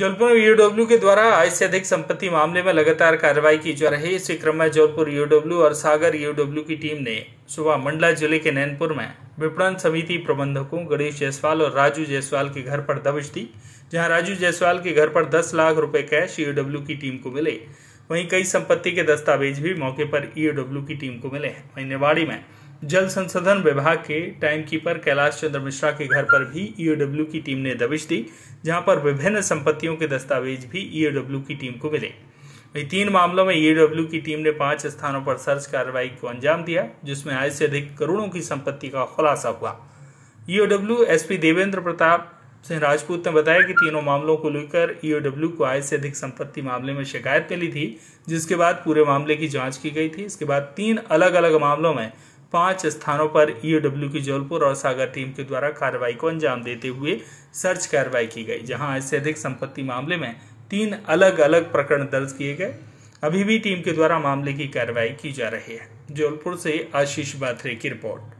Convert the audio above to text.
जौलपुर UW के द्वारा आय से अधिक संपत्ति मामले में लगातार कार्रवाई की जा रही है इसी क्रम में जौलपुर यूडब्ल्यू और सागर यूडब्ल्यू की टीम ने सुबह मंडला जिले के नैनपुर में विपणन समिति प्रबंधकों गणेश जायसवाल और राजू जायसवाल के घर पर दबिश दी जहां राजू जायसवाल के घर पर दस लाख रुपए कैश ईडब्ल्यू की टीम को मिले वहीं कई संपत्ति के दस्तावेज भी मौके पर ईओडब्ल्यू की टीम को मिले हैं वहीं नेवाड़ी में जल संसाधन विभाग के टाइम कीपर कैलाश चंद्र मिश्रा के घर पर भी ईओडब्ल्यू e की टीम ने दबिश दी जहां पर विभिन्न संपत्तियों के दस्तावेज भी ईओडब्ल्यू e की टीम को मिले वही तीन मामलों में ईओडब्ल्यू e की टीम ने पांच स्थानों पर सर्च कार्रवाई को अंजाम दिया जिसमें आय से अधिक करोड़ों की संपत्ति का खुलासा हुआ ईओडब्ल्यू एसपी देवेंद्र प्रताप सिंह राजपूत ने बताया कि तीनों मामलों को लेकर ईओडब्ल्यू को आय से अधिक संपत्ति मामले में शिकायत मिली थी जिसके बाद पूरे मामले की जांच की गई थी इसके बाद तीन अलग अलग मामलों में पांच स्थानों पर ईओडब्ल्यू e की जौलपुर और सागर टीम के द्वारा कार्रवाई को अंजाम देते हुए सर्च कार्रवाई की गई जहां अधिक संपत्ति मामले में तीन अलग अलग प्रकरण दर्ज किए गए अभी भी टीम के द्वारा मामले की कार्रवाई की जा रही है जौलपुर से आशीष बाथरे की रिपोर्ट